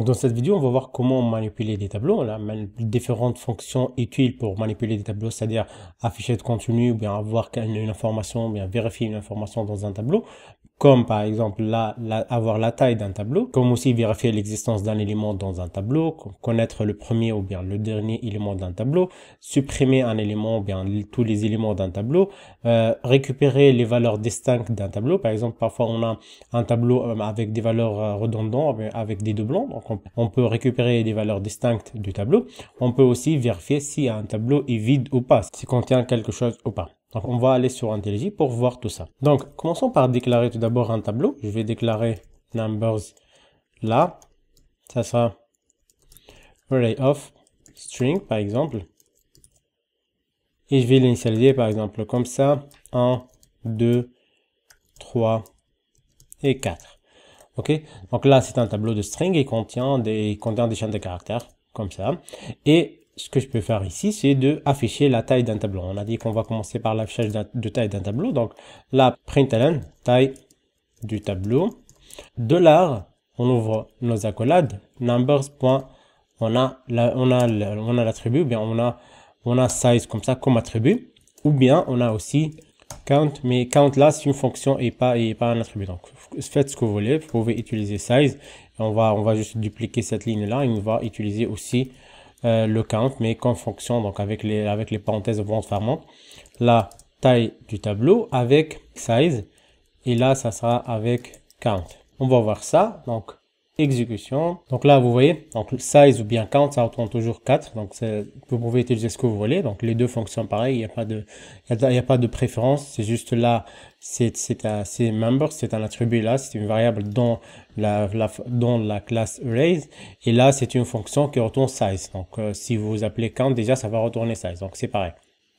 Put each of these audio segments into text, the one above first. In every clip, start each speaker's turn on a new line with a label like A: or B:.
A: dans cette vidéo, on va voir comment manipuler des tableaux, là, différentes fonctions utiles pour manipuler des tableaux, c'est-à-dire afficher de contenu, ou bien avoir une information, ou bien vérifier une information dans un tableau, comme par exemple avoir la taille d'un tableau, comme aussi vérifier l'existence d'un élément dans un tableau, connaître le premier ou bien le dernier élément d'un tableau, supprimer un élément ou bien tous les éléments d'un tableau, euh, récupérer les valeurs distinctes d'un tableau. Par exemple, parfois on a un tableau euh, avec des valeurs euh, redondantes, avec des doublons, donc on, peut récupérer des valeurs distinctes du tableau. On peut aussi vérifier si un tableau est vide ou pas, s'il contient quelque chose ou pas. Donc on va aller sur IntelliJ pour voir tout ça. Donc commençons par déclarer tout d'abord un tableau. Je vais déclarer numbers là. Ça sera array of string par exemple. Et je vais l'initialiser par exemple comme ça. 1, 2, 3 et 4. Ok Donc là c'est un tableau de string et contient des, contient des chaînes de caractères comme ça. Et ce que je peux faire ici, c'est de afficher la taille d'un tableau. On a dit qu'on va commencer par l'affichage de taille d'un tableau. Donc la println, taille du tableau. dollars. on ouvre nos accolades. Numbers. On a la, on a on a l'attribut, bien on a on a size comme ça comme attribut, ou bien on a aussi count. Mais count là, c'est une fonction et pas et pas un attribut. Donc faites ce que vous voulez. Vous pouvez utiliser size. On va on va juste dupliquer cette ligne là. Et on va utiliser aussi euh, le count, mais qu'en fonction, donc avec les, avec les parenthèses vont fermer la taille du tableau avec size, et là, ça sera avec count. On va voir ça, donc exécution. Donc là, vous voyez, donc size ou bien count, ça retourne toujours 4. Donc vous pouvez utiliser ce que vous voulez. Donc les deux fonctions pareil, il n'y a pas de, il a, pas de préférence. C'est juste là, c'est, un, c'est member, c'est un attribut là, c'est une variable dans la, la classe raise. Et là, c'est une fonction qui retourne size. Donc euh, si vous appelez count, déjà, ça va retourner size. Donc c'est pareil.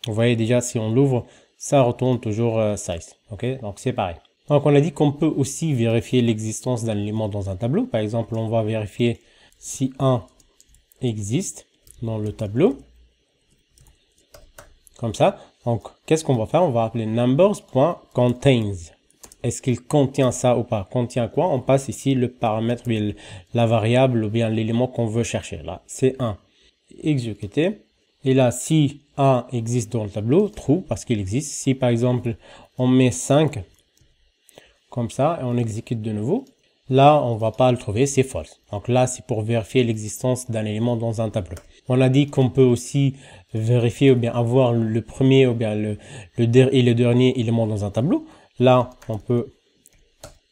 A: Vous voyez déjà, si on l'ouvre, ça retourne toujours euh, size. Ok? Donc c'est pareil. Donc on a dit qu'on peut aussi vérifier l'existence d'un élément dans un tableau. Par exemple, on va vérifier si 1 existe dans le tableau. Comme ça. Donc, qu'est-ce qu'on va faire On va appeler numbers.contains. Est-ce qu'il contient ça ou pas Contient quoi On passe ici le paramètre, la variable ou bien l'élément qu'on veut chercher. Là, c'est 1. Exécuter. Et là, si 1 existe dans le tableau, true parce qu'il existe. Si par exemple, on met 5, comme ça, et on exécute de nouveau, là, on va pas le trouver, c'est false. Donc là, c'est pour vérifier l'existence d'un élément dans un tableau. On a dit qu'on peut aussi vérifier ou bien avoir le premier ou bien le, dernier élément dans un tableau. Là, on peut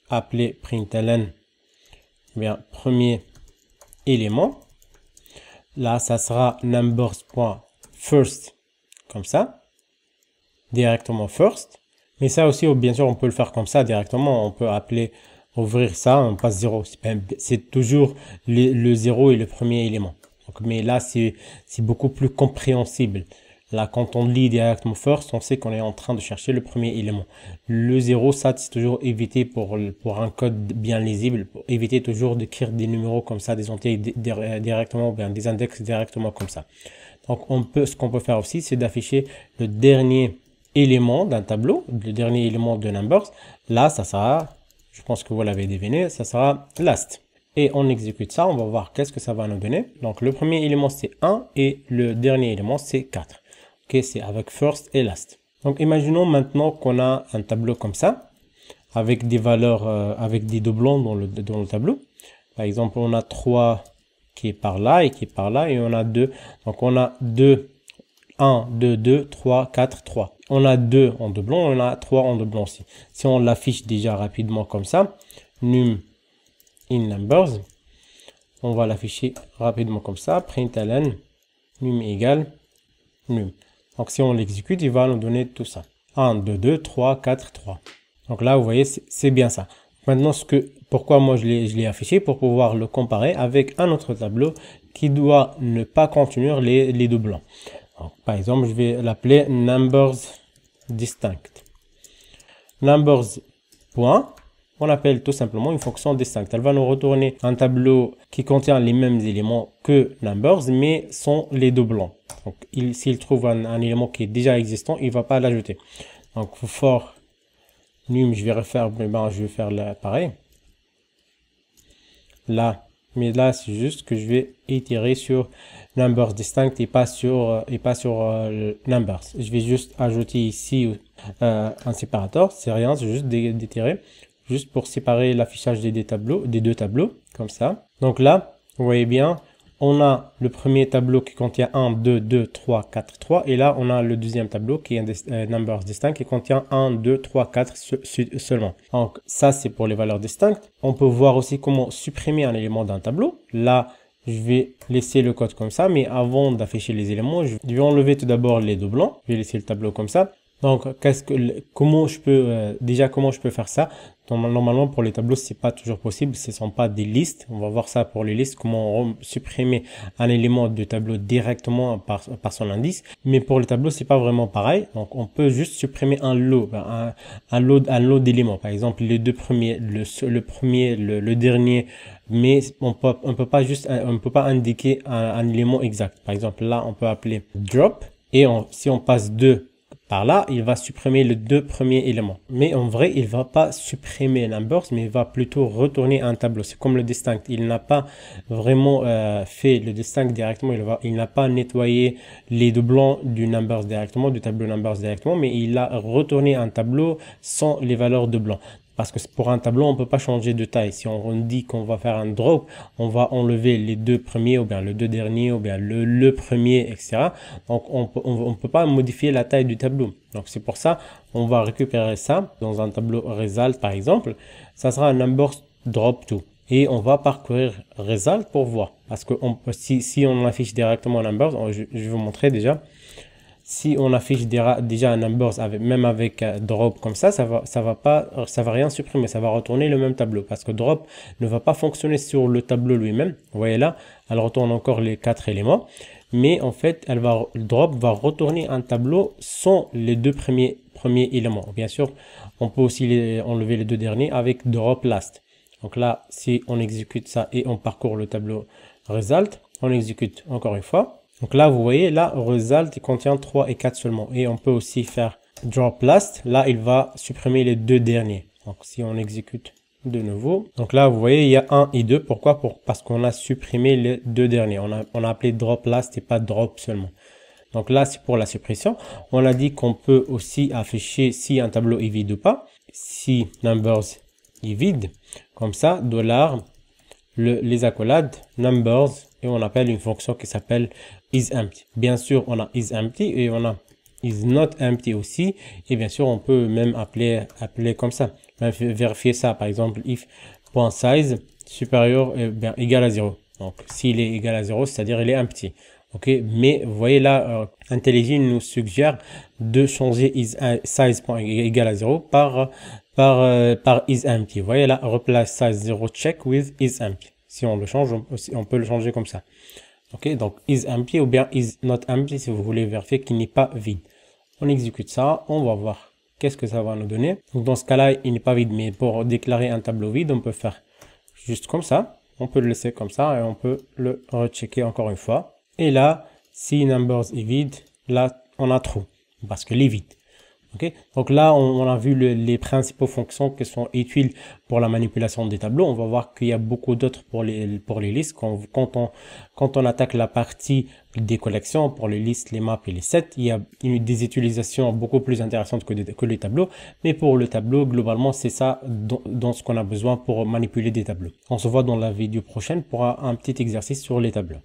A: appeler println bien premier élément. Là, ça sera numbers.first comme ça directement first mais ça aussi, oh, bien sûr, on peut le faire comme ça directement. On peut appeler, ouvrir ça, on passe 0. C'est toujours le, zéro et le premier élément. mais là, c'est beaucoup plus compréhensible. Là, quand on lit directement first, on sait qu'on est en train de chercher le premier élément. Le 0, ça, c'est toujours éviter pour, pour un code bien lisible, pour éviter toujours d'écrire des numéros comme ça, des entiers euh, directement, bien, des index directement comme ça. Donc, on peut, ce qu'on peut faire aussi, c'est d'afficher le dernier élément d'un tableau, le dernier élément de numbers, là, ça sera, je pense que vous l'avez deviné, ça sera last. Et on exécute ça, on va voir qu'est-ce que ça va nous donner. Donc le premier élément c'est 1 et le dernier élément c'est 4. Ok, c'est avec first et last. Donc imaginons maintenant qu'on a un tableau comme ça, avec des valeurs, euh, avec des doublons dans le, dans le tableau. Par exemple, on a 3 qui est par là et qui est par là et on a 2. Donc on a 2, 1, 2, 2, 3, 4, 3 on a deux en doublon, on a trois en doublon aussi. Si on l'affiche déjà rapidement comme ça, num in numbers, on va l'afficher rapidement comme ça, println num égale num. Donc si on l'exécute, il va nous donner tout ça. 1, 2, 2, 3, 4, 3. Donc là, vous voyez, c'est bien ça. Maintenant, ce que, pourquoi moi je l'ai affiché Pour pouvoir le comparer avec un autre tableau qui doit ne pas contenir les, les doublons. par exemple, je vais l'appeler numbers distincte. Numbers point, on appelle tout simplement une fonction distincte. Elle va nous retourner un tableau qui contient les mêmes éléments que numbers, mais sont les doublons. Donc, s'il trouve un, élément qui est déjà existant, il ne va pas l'ajouter. Donc, for num, je vais refaire, mais ben, je vais faire là, pareil. Là, mais là, c'est juste que je vais itérer sur numbers distinct et pas sur, et pas sur euh, euh numbers. Je vais juste ajouter ici euh, euh, un séparateur, c'est rien, c'est juste des, des juste pour séparer l'affichage des, des, tableaux, des deux tableaux, comme ça. Donc là, vous voyez bien, on a le premier tableau qui contient 1, 2, 2, 3, 4, 3, et là, on a le deuxième tableau qui est un numbers distinct qui contient 1, 2, 3, 4 seulement. Donc ça, c'est pour les valeurs distinctes. On peut voir aussi comment supprimer un élément d'un tableau. Là, je vais laisser le code comme ça, mais avant d'afficher les éléments, je vais enlever tout d'abord les doublons. Je vais laisser le tableau comme ça. Donc, qu'est-ce que, comment je peux, euh, déjà, comment je peux faire ça? normalement, pour les tableaux, c'est pas toujours possible. Ce sont pas des listes. On va voir ça pour les listes, comment supprimer un élément de tableau directement par, son indice. Mais pour les tableaux, c'est pas vraiment pareil. Donc, on peut juste supprimer un lot, ben, un, lot, d'éléments. Par exemple, les deux premiers, le, premier, le, dernier, mais on peut, peut pas juste, euh, on peut pas indiquer un, élément exact. Par exemple, là, on peut appeler drop. Et si on passe deux par là, il va supprimer les deux premiers éléments. Mais en vrai, il va pas supprimer Numbers, mais il va plutôt retourner un tableau. C'est comme le distinct. Il n'a pas vraiment euh, fait le distinct directement. Il, il n'a pas nettoyé les doublons du numbers directement, du tableau numbers directement, mais il a retourné un tableau sans les valeurs de blanc. Parce que pour un tableau, on peut pas changer de taille. Si on dit qu'on va faire un drop, on va enlever les deux premiers, ou bien le deux derniers, ou bien le, le premier, etc. Donc, on ne peut pas modifier la taille du tableau. Donc, c'est pour ça, on va récupérer ça dans un tableau Result, par exemple. Ça sera un number drop to. Et on va parcourir Result pour voir. Parce que si, si on affiche directement numbers, je, je vais vous montrer déjà si on affiche déjà un numbers avec, même avec euh, drop comme ça, ça va, ça va pas, ça va rien supprimer, ça va retourner le même tableau parce que drop ne va pas fonctionner sur le tableau lui-même. Vous voyez là, elle retourne encore les quatre éléments, mais en fait, elle va, drop va retourner un tableau sans les deux premiers, premiers éléments. Bien sûr, on peut aussi enlever les deux derniers avec drop last. Donc là, si on exécute ça et on parcourt le tableau result, on exécute encore une fois donc là, vous voyez, là, result, contient 3 et 4 seulement. Et on peut aussi faire drop last. Là, il va supprimer les deux derniers. Donc si on exécute de nouveau. Donc là, vous voyez, il y a 1 et 2. Pourquoi Parce qu'on a supprimé les deux derniers. On a, on a appelé drop last et pas drop seulement. Donc là, c'est pour la suppression. On a dit qu'on peut aussi afficher si un tableau est vide ou pas. Si numbers est vide, comme ça, dollar le, les accolades, numbers, et on appelle une fonction qui s'appelle isEmpty. Bien sûr, on a isEmpty et on a isNotEmpty aussi. Et bien sûr, on peut même appeler, appeler comme ça. Vérifier ça, par exemple, if.size supérieur eh bien, égal à 0. Donc, s'il est égal à 0, c'est-à-dire il est empty. Ok, mais vous voyez là, euh, IntelliJ nous suggère de changer is, euh, égal à 0 par par, euh, par empty. Vous voyez là, replace size 0 check with is empty Si on le change, on, on, peut le changer comme ça. Ok, donc is empty ou bien is not empty si vous voulez vérifier qu'il n'est pas vide. On exécute ça, on va voir qu'est-ce que ça va nous donner. Donc dans ce cas-là, il n'est pas vide, mais pour déclarer un tableau vide, on peut faire juste comme ça. On peut le laisser comme ça et on peut le rechecker encore une fois. Et là, si numbers est vide, là, on a trop. parce que est vide. Donc là, on, a vu les principaux fonctions qui sont utiles pour la manipulation des tableaux. On va voir qu'il y a beaucoup d'autres pour les, listes. Quand, on, attaque la partie des collections pour les listes, les maps et les sets, il y a des utilisations beaucoup plus intéressantes que, les tableaux. Mais pour le tableau, globalement, c'est ça dans, ce qu'on a besoin pour manipuler des tableaux. On se voit dans la vidéo prochaine pour un petit exercice sur les tableaux.